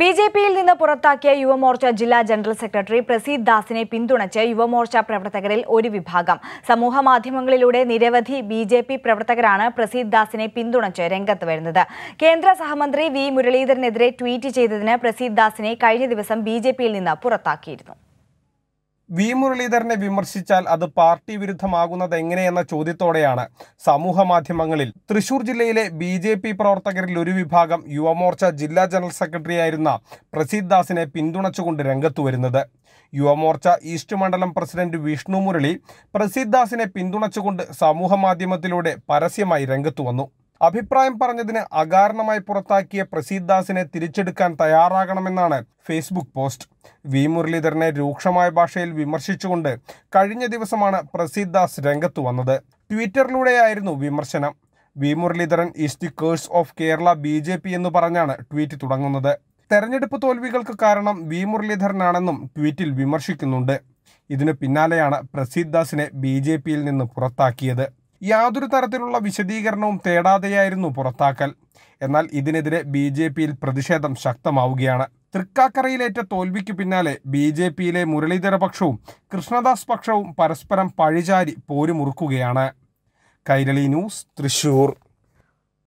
B J പിയിൽ നിന്ന് പുറത്താക്കിയ യുവമോർച്ച ജില്ലാ ജനറൽ സെക്രട്ടറി പ്രസീദ് ദാസിനെ പിന്തുണച്ച് യുവമോർച്ച പ്രവർത്തകരിൽ ഒരു വിഭാഗം സമൂഹ മാധ്യമങ്ങളിലൂടെ നിരവധി ബി ജെ പി പ്രവർത്തകരാണ് പ്രസീദ് ദാസിനെ പിന്തുണച്ച് രംഗത്ത് വരുന്നത് കേന്ദ്ര സഹമന്ത്രി വി മുരളീധരനെതിരെ ട്വീറ്റ് ചെയ്തതിന് പ്രസീദ് ദാസിനെ കഴിഞ്ഞ ദിവസം ബി നിന്ന് പുറത്താക്കിയിരുന്നു വി മുരളീധരനെ വിമർശിച്ചാൽ അത് പാർട്ടി വിരുദ്ധമാകുന്നത് എങ്ങനെയെന്ന ചോദ്യത്തോടെയാണ് സമൂഹ മാധ്യമങ്ങളിൽ തൃശൂർ ജില്ലയിലെ ബി ജെ പി പ്രവർത്തകരിൽ ഒരു വിഭാഗം യുവമോർച്ച ജില്ലാ ജനറൽ സെക്രട്ടറിയായിരുന്ന പ്രസീദ് ദാസിനെ പിന്തുണച്ചുകൊണ്ട് രംഗത്തു വരുന്നത് യുവമോർച്ച ഈസ്റ്റ് മണ്ഡലം പ്രസിഡന്റ് വിഷ്ണു മുരളി പ്രസീദ് ദാസിനെ പിന്തുണച്ചുകൊണ്ട് സമൂഹ മാധ്യമത്തിലൂടെ പരസ്യമായി രംഗത്തു വന്നു അഭിപ്രായം പറഞ്ഞതിന് അകാരണമായി പുറത്താക്കിയ പ്രസീദ്ദാസിനെ തിരിച്ചെടുക്കാൻ തയ്യാറാകണമെന്നാണ് ഫേസ്ബുക്ക് പോസ്റ്റ് വി മുരളീധരനെ രൂക്ഷമായ ഭാഷയിൽ വിമർശിച്ചുകൊണ്ട് കഴിഞ്ഞ ദിവസമാണ് പ്രസീദ്ദാസ് രംഗത്ത് വന്നത് ട്വിറ്ററിലൂടെയായിരുന്നു വിമർശനം V Muraleedharan is the curse of Kerala B J P എന്ന് പറഞ്ഞാണ് ട്വീറ്റ് തുടങ്ങുന്നത് തെരഞ്ഞെടുപ്പ് തോൽവികൾക്ക് കാരണം വി മുരളീധരനാണെന്നും ട്വീറ്റിൽ വിമർശിക്കുന്നുണ്ട് ഇതിനു പിന്നാലെയാണ് പ്രസീദ് ദാസിനെ ബി ജെ പിയിൽ നിന്ന് പുറത്താക്കിയത് യാതൊരു തരത്തിലുള്ള വിശദീകരണവും തേടാതെയായിരുന്നു പുറത്താക്കൽ എന്നാൽ ഇതിനെതിരെ ബി ജെ പിയിൽ പ്രതിഷേധം ശക്തമാവുകയാണ് തൃക്കാക്കരയിലേറ്റ തോൽവിക്ക് പിന്നാലെ ബി ജെ പിയിലെ മുരളീധര പക്ഷവും കൃഷ്ണദാസ് പക്ഷവും പരസ്പരം പഴിചാരി പോരുമുറുക്കുകയാണ് കൈരളി ന്യൂസ് തൃശൂർ